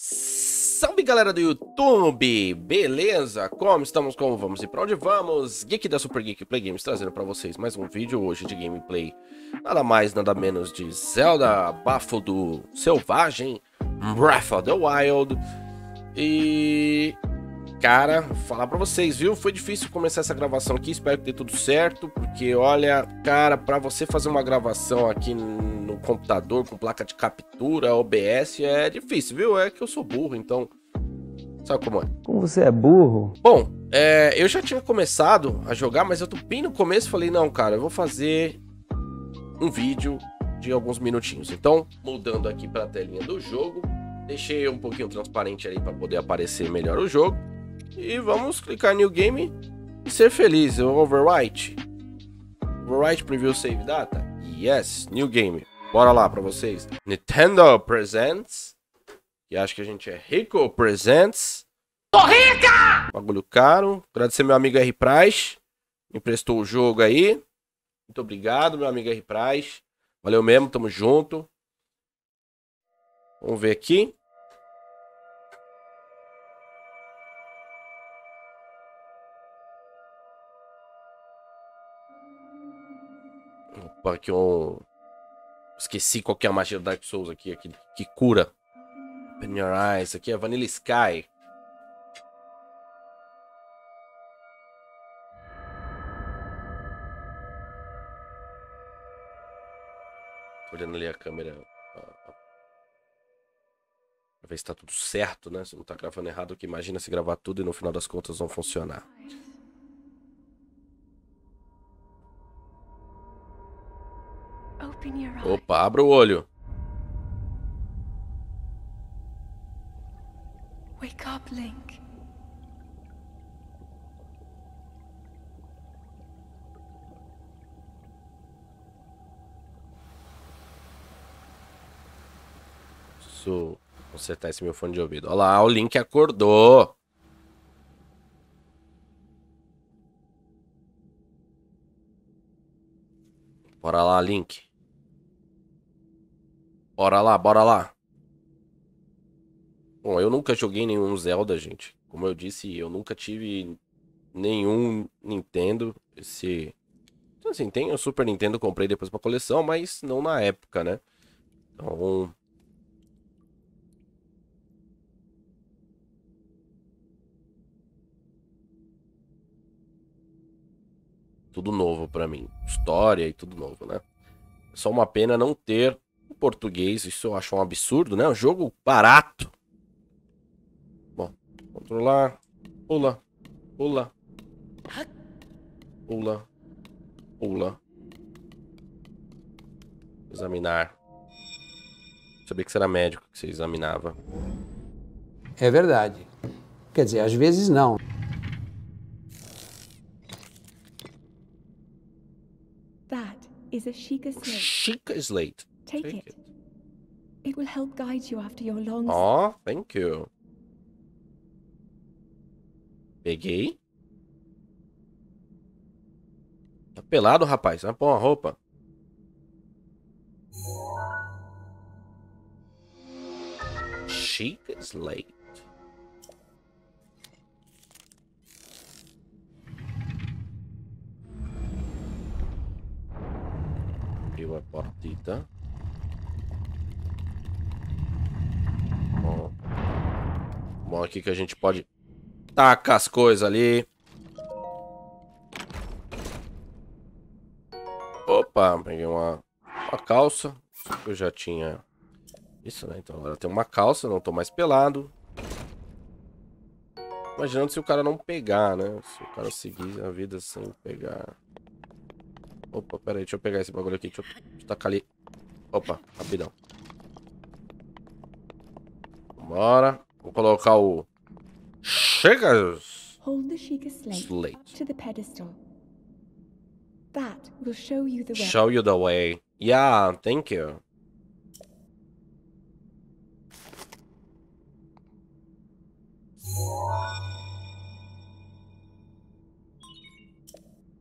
Salve galera do YouTube, beleza? Como estamos, como vamos e pra onde vamos? Geek da Super Geek Play Games trazendo pra vocês mais um vídeo hoje de gameplay Nada mais, nada menos de Zelda Bafo do Selvagem, Breath of the Wild E Cara, falar para vocês, viu? Foi difícil começar essa gravação aqui, espero que dê tudo certo, porque olha, cara, para você fazer uma gravação aqui no computador com placa de captura, OBS, é difícil, viu? É que eu sou burro, então Sabe como é? Como você é burro? Bom, é, eu já tinha começado a jogar, mas eu bem no começo e falei, não, cara, eu vou fazer um vídeo de alguns minutinhos. Então, mudando aqui para a telinha do jogo, deixei um pouquinho transparente aí para poder aparecer melhor o jogo. E vamos clicar New Game e ser feliz. Overwrite. Overwrite Preview Save Data. Yes, New Game. Bora lá pra vocês. Nintendo Presents. E acho que a gente é Rico Presents. Tô rica! Bagulho caro. Agradecer meu amigo R. Price. Emprestou o jogo aí. Muito obrigado, meu amigo R. Price. Valeu mesmo, tamo junto. Vamos ver aqui. que eu. Esqueci qual que é a magia do Dark Souls aqui, aqui que cura. Open Your Eyes, aqui é Vanilla Sky. Tô olhando ali a câmera. Pra ver se tá tudo certo, né? Se não tá gravando errado, que imagina se gravar tudo e no final das contas não funcionar. Opa, abra o olho. Wake up, Link. Preciso consertar esse meu fone de ouvido. Olha lá, o Link acordou. Bora lá, Link. Bora lá, bora lá. Bom, eu nunca joguei nenhum Zelda, gente. Como eu disse, eu nunca tive nenhum Nintendo. Esse. Então, assim, tem o Super Nintendo, comprei depois pra coleção, mas não na época, né? Então. Tudo novo pra mim. História e tudo novo, né? Só uma pena não ter português, isso eu acho um absurdo, né? Um jogo barato. Bom, controlar. Pula. Pula. Pula. Pula. Examinar. Sabia que você era médico que você examinava. É verdade. Quer dizer, às vezes não. That is a Chica Slate. Chica Slate. Take, it. it. will help guide you after your long... Oh, thank you. Peguei. Tá pelado, rapaz. Vai pôr uma roupa. Chic, Slate. late. Abriu a portita. aqui que a gente pode tacar as coisas ali. Opa, peguei uma, uma calça. Eu já tinha isso, né? Então agora tem uma calça, não tô mais pelado. Imaginando se o cara não pegar, né? Se o cara seguir a vida sem pegar. Opa, pera aí, deixa eu pegar esse bagulho aqui. Deixa eu, tacar ali. Opa, rapidão. Bora. Vou colocar o... Chega! Slate. To the pedestal. That will show you the way. Show you the way. Yeah, thank you.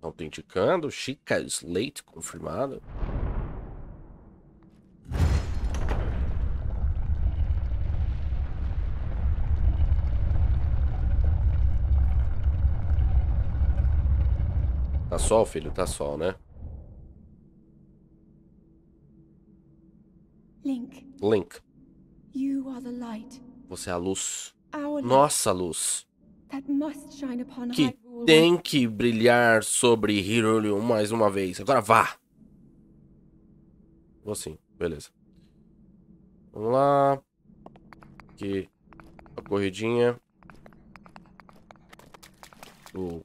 Autenticando, Chica Slate confirmado. Tá sol, filho? Tá sol, né? Link. Link. Você é a luz. Nossa luz. Que tem que brilhar sobre Hyrule mais uma vez. Agora vá. Vou sim, beleza. Vamos lá. Aqui. A corridinha. O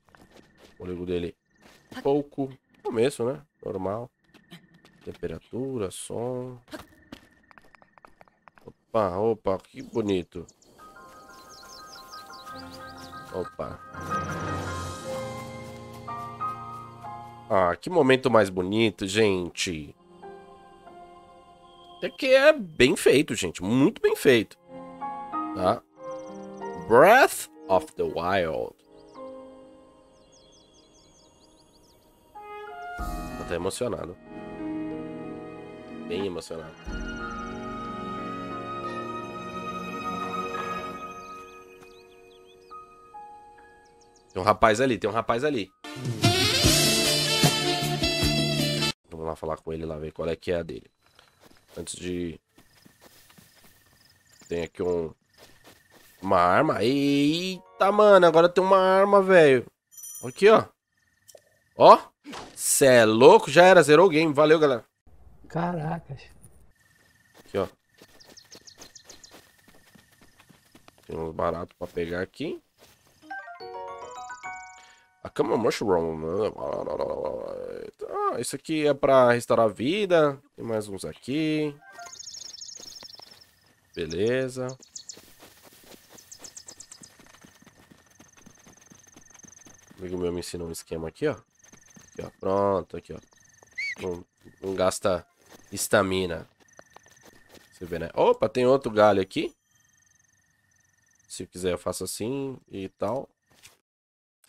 fôlego dele pouco. Começo, né? Normal. Temperatura, som. Opa, opa, que bonito. Opa. Ah, que momento mais bonito, gente. Até que é bem feito, gente. Muito bem feito. Tá? Breath of the Wild. tá emocionado. Bem emocionado. Tem um rapaz ali, tem um rapaz ali. Vamos lá falar com ele lá, ver qual é que é a dele. Antes de... Tem aqui um... Uma arma. Eita, mano, agora tem uma arma, velho. Aqui, ó. Ó. Cê é louco? Já era, zerou o game. Valeu, galera. Caracas. Aqui, ó. Tem uns baratos pra pegar aqui. A cama é mushroom. Ah, isso aqui é pra restaurar a vida. Tem mais uns aqui. Beleza. O amigo meu me ensinou um esquema aqui, ó. Aqui, ó. Pronto, aqui, ó. Não, não gasta estamina. Você vê, né? Opa, tem outro galho aqui. Se quiser, eu faço assim e tal.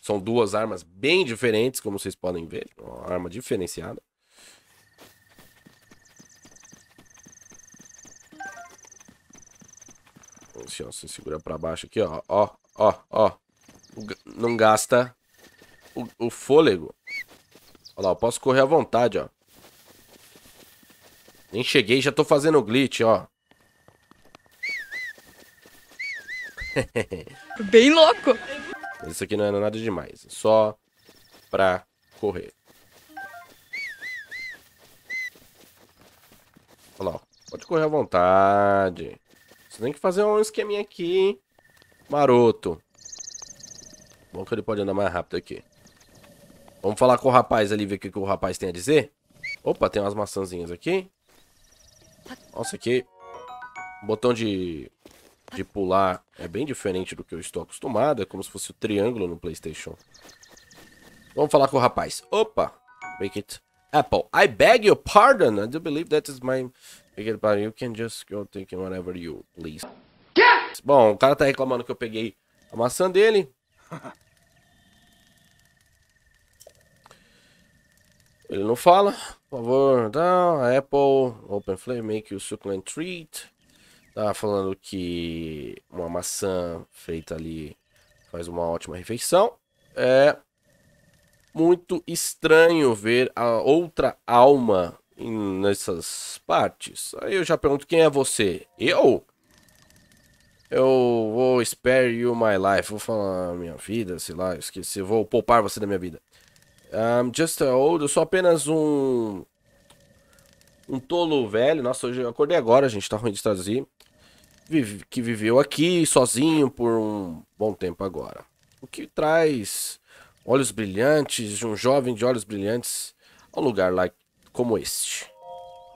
São duas armas bem diferentes, como vocês podem ver. Uma arma diferenciada. se você segura pra baixo aqui, ó. Ó, ó, ó. Não gasta o, o fôlego. Olha lá, eu posso correr à vontade, ó. Nem cheguei, já tô fazendo glitch, ó. Bem louco. Isso aqui não é nada demais. É só pra correr. Olha lá, ó. Pode correr à vontade. Você tem que fazer um esqueminha aqui, hein? Maroto. Bom que ele pode andar mais rápido aqui. Vamos falar com o rapaz ali, ver o que, que o rapaz tem a dizer. Opa, tem umas maçãzinhas aqui. Nossa, aqui. O botão de, de pular é bem diferente do que eu estou acostumado. É como se fosse o triângulo no Playstation. Vamos falar com o rapaz. Opa! Make it Apple. I beg your pardon. I do believe that is my... Make it, pardon. you can just go taking whatever you please. Bom, o cara tá reclamando que eu peguei a maçã dele. Ele não fala. Por favor, down, apple, open flame, make you succulent treat. Tá falando que uma maçã feita ali faz uma ótima refeição. É muito estranho ver a outra alma nessas partes. Aí eu já pergunto quem é você? Eu? Eu vou spare you my life, vou falar minha vida, sei lá, esqueci, vou poupar você da minha vida. I'm just old, eu sou apenas um... Um tolo velho. Nossa, hoje eu acordei agora, gente. Tá ruim de traduzir. Vive, que viveu aqui, sozinho, por um bom tempo agora. O que traz olhos brilhantes de um jovem de olhos brilhantes a um lugar lá como este?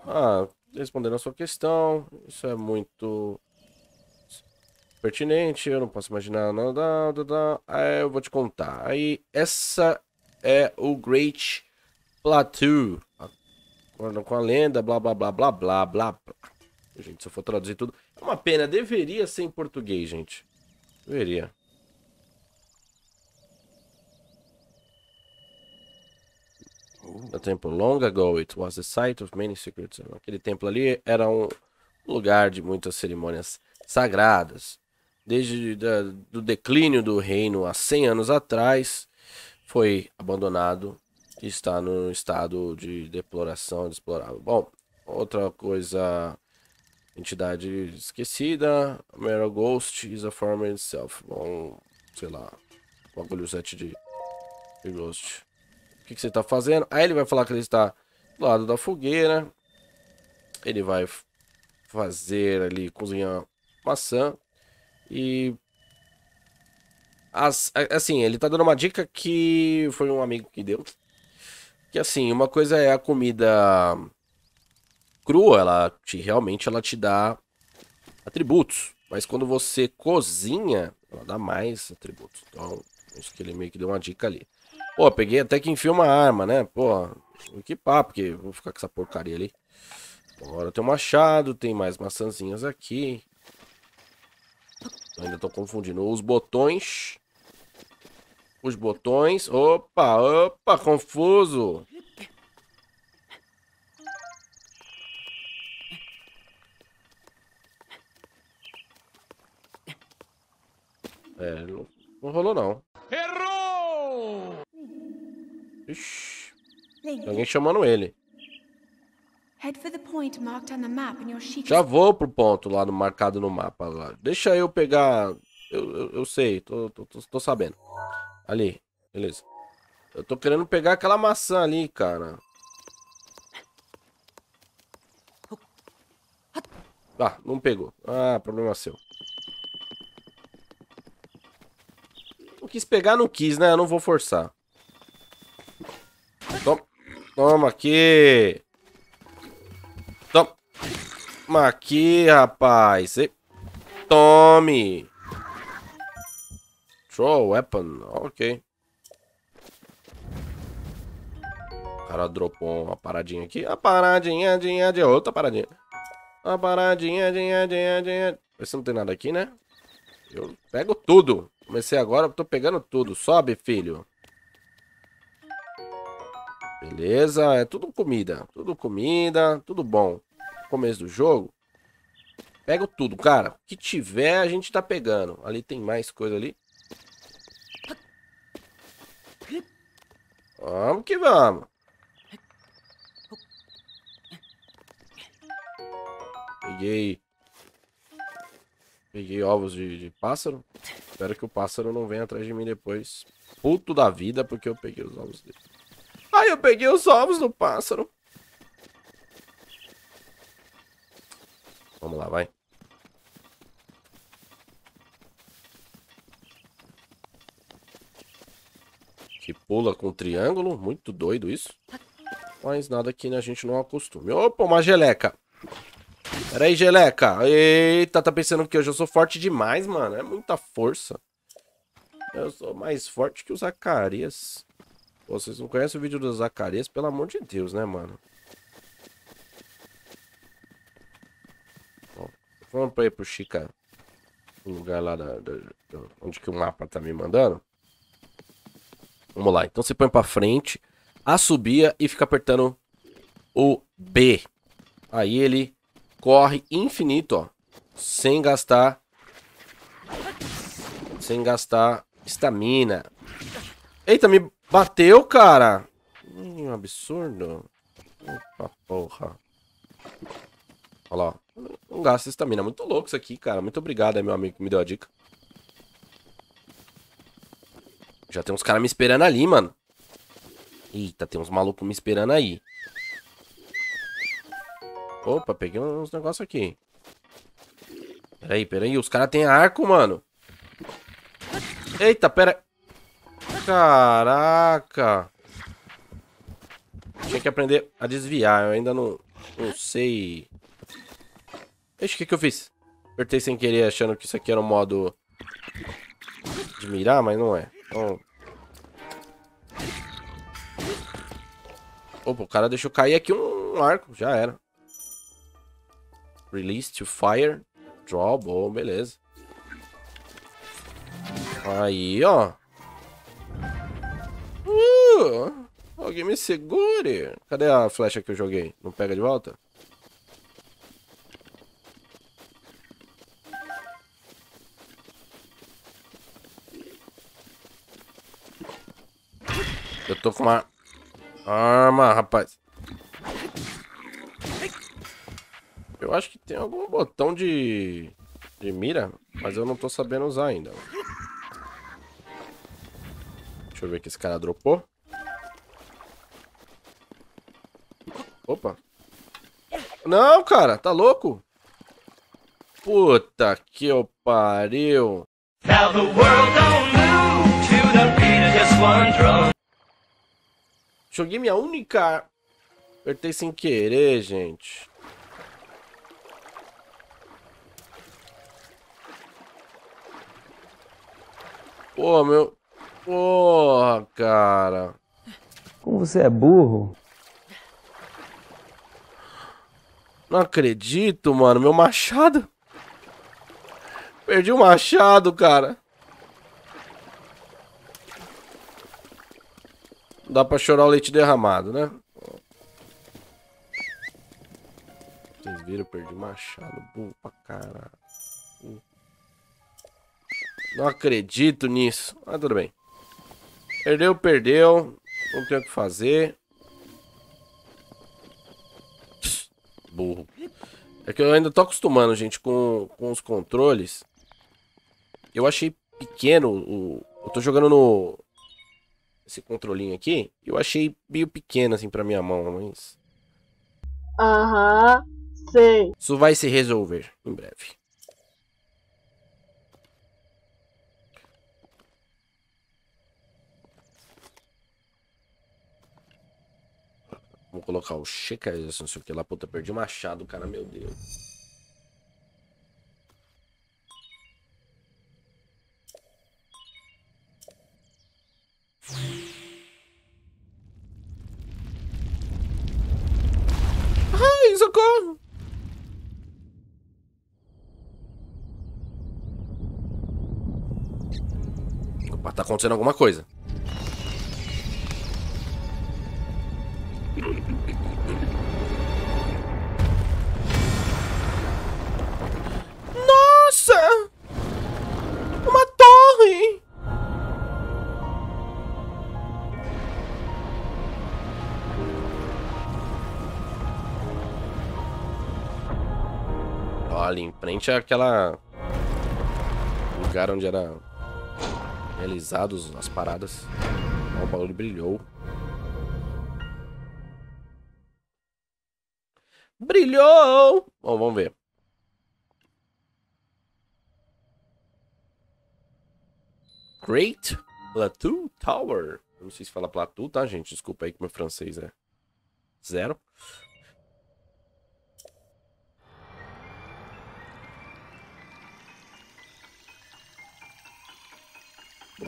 Ah, respondendo a sua questão, isso é muito pertinente, eu não posso imaginar. nada. não, é, eu vou te contar. Aí, essa é o Great Plateau. Com a lenda, blá blá blá blá blá blá. Gente, se eu for traduzir tudo. É uma pena, deveria ser em português, gente. Deveria. No hum, tempo long ago, it was the site of many secrets. Aquele templo ali era um lugar de muitas cerimônias sagradas. Desde da, do declínio do reino há 100 anos atrás, foi abandonado e está no estado de deploração explorável Bom, outra coisa, entidade esquecida, Meryl Ghost is a former itself. Bom, sei lá, bagulho set de, de Ghost. O que, que você está fazendo? Aí ele vai falar que ele está do lado da fogueira. Ele vai fazer ali, cozinhar maçã. E as, assim, ele tá dando uma dica que foi um amigo que deu. Que assim, uma coisa é a comida crua, ela te, realmente ela te dá atributos. Mas quando você cozinha, ela dá mais atributos. Então, isso que ele meio que deu uma dica ali. Pô, peguei até que enfia uma arma, né? Pô, equipar, porque vou ficar com essa porcaria ali. Agora tem um machado, tem mais maçãzinhas aqui. Ainda tô confundindo os botões os botões. Opa, opa, confuso. É, não, não rolou não. Errou! Ixi, alguém chamando ele. Já vou pro ponto lá no marcado no mapa. Lá. Deixa eu pegar. Eu, eu, eu sei, tô, tô, tô, tô sabendo. Ali, beleza. Eu tô querendo pegar aquela maçã ali, cara. Ah, não pegou. Ah, problema seu. Não quis pegar, não quis, né? Eu não vou forçar. Toma, Toma aqui. Toma aqui, rapaz. Tome. Show, weapon. Ok. O cara dropou uma paradinha aqui. A paradinha, dinha, de outra paradinha. A paradinha, dinha, dinha, dinha. Vê se não tem nada aqui, né? Eu pego tudo. Comecei agora, tô pegando tudo. Sobe, filho. Beleza, é tudo comida. Tudo comida, tudo bom. Começo do jogo. Pego tudo, cara. O que tiver, a gente tá pegando. Ali tem mais coisa ali. Vamos que vamos. Peguei. Peguei ovos de, de, pássaro. Espero que o pássaro não venha atrás de mim depois. Puto da vida, porque eu peguei os ovos dele. Ai, eu peguei os ovos do pássaro. Vamos lá, vai. pula com triângulo. Muito doido isso. Mas nada que a gente não acostume. Opa, uma geleca. Pera aí, geleca. Eita, tá pensando que hoje eu sou forte demais, mano. É muita força. Eu sou mais forte que o Zacarias. Pô, vocês não conhecem o vídeo do Zacarias? Pelo amor de Deus, né, mano? Bom, vamos pra ir pro Chica. O lugar lá da, da, da, onde que o mapa tá me mandando. Vamos lá. Então você põe para frente, assobia e fica apertando o B. Aí ele corre infinito, ó. Sem gastar... Sem gastar estamina. Eita, me bateu, cara. Hum, absurdo. Opa, porra. Olha lá, ó. Não gasta estamina. Muito louco isso aqui, cara. Muito obrigado aí, meu amigo, que me deu a dica. Já tem uns caras me esperando ali, mano. Eita, tem uns malucos me esperando aí. Opa, peguei uns negócios aqui. Peraí, peraí. Os caras têm arco, mano. Eita, pera... Caraca. Tinha que aprender a desviar. Eu ainda não, não sei... Ixi, o que, que eu fiz? Apertei sem querer achando que isso aqui era um modo de mirar, mas não é. Ó. Opa, o cara deixou cair aqui um arco. Já era. Release to fire. Draw, bom, beleza. Aí, ó. Uh, alguém me segure. Cadê a flecha que eu joguei? Não pega de volta? Eu tô com uma arma, rapaz. Eu acho que tem algum botão de, de mira, mas eu não tô sabendo usar ainda. Deixa eu ver que esse cara dropou. Opa. Não, cara, tá louco? Puta que pariu. Now the world don't Joguei minha única... Apertei sem querer, gente. Pô, meu... Porra, cara. Como você é burro. Não acredito, mano. Meu machado. Perdi o machado, cara. Dá pra chorar o leite derramado, né? Vocês viram, eu perdi machado. Burro pra caralho. Não acredito nisso. Mas ah, tudo bem. Perdeu, perdeu. Não tem o que fazer. burro. É que eu ainda tô acostumando, gente, com, com os controles. Eu achei pequeno o... Eu tô jogando no, esse controlinho aqui, eu achei meio pequeno assim pra minha mão, mas. Aham, sei. Isso vai se resolver em breve. Vou colocar o checa, não sei o que lá. Puta, perdi o machado, cara, meu Deus. acontecendo alguma coisa. Nossa! Uma torre! Ali em frente àquela é lugar onde era realizados as paradas. o bagulho brilhou. Brilhou! Bom, vamos ver. Great Plateau Tower. Eu não sei se fala Plateau, tá, gente? Desculpa aí que meu francês é zero.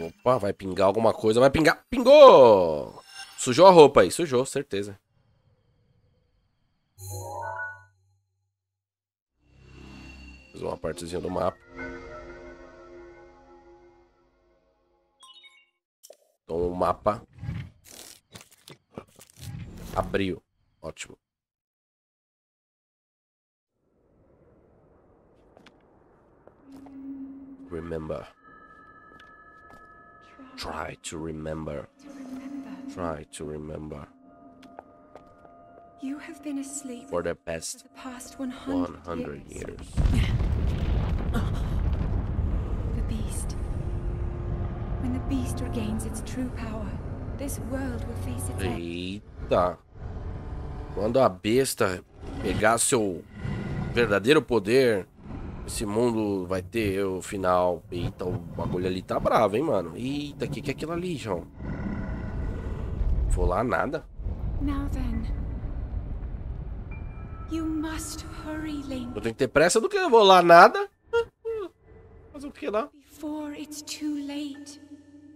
Opa, vai pingar alguma coisa. Vai pingar. Pingou! Sujou a roupa aí. Sujou, certeza. Mais uma partezinha do mapa. Então o mapa. Abriu. Ótimo. Remember. Try to remember. to remember. Try to remember. You have been asleep for the past, for the past 100, 100 years. years. the beast. When the beast regains its true power, this world will face its end. Eita. Quando a besta pegar seu verdadeiro poder, Esse mundo vai ter o final. Eita, o bagulho ali tá bravo, hein, mano. Eita, o que, que é aquilo ali, João? Vou lá, nada. Eu tenho que ter pressa do que eu vou lá, nada. Fazer o que lá?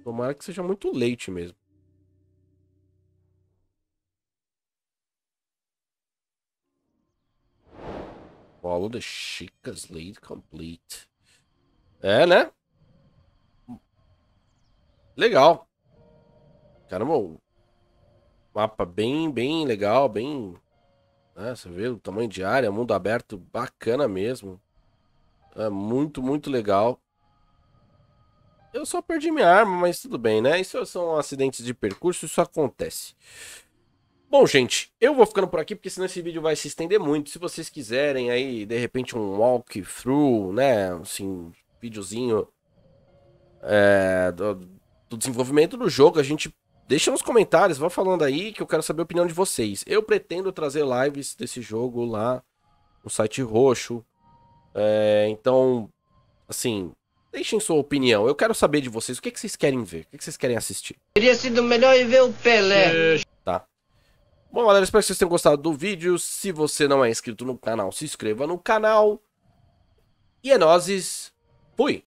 Tomara que seja muito leite mesmo. Follow the Chica's lead complete. É, né? Legal. Caramba, um mapa bem, bem legal, bem... Né? Você vê o tamanho de área, mundo aberto, bacana mesmo. É muito, muito legal. Eu só perdi minha arma, mas tudo bem, né? Isso são acidentes de percurso, isso acontece. Bom, gente, eu vou ficando por aqui, porque senão esse vídeo vai se estender muito. Se vocês quiserem aí, de repente, um walkthrough, né? Assim, um videozinho é, do, do, desenvolvimento do jogo, a gente deixa nos comentários, vá falando aí, que eu quero saber a opinião de vocês. Eu pretendo trazer lives desse jogo lá no site roxo. É, então, assim, Deixem sua opinião. Eu quero saber de vocês. O que, é que vocês querem ver? O que, é que vocês querem assistir? Teria sido melhor ir ver o Pelé. É... Bom, galera, espero que vocês tenham gostado do vídeo. Se você não é inscrito no canal, se inscreva no canal. E é nozes. Fui!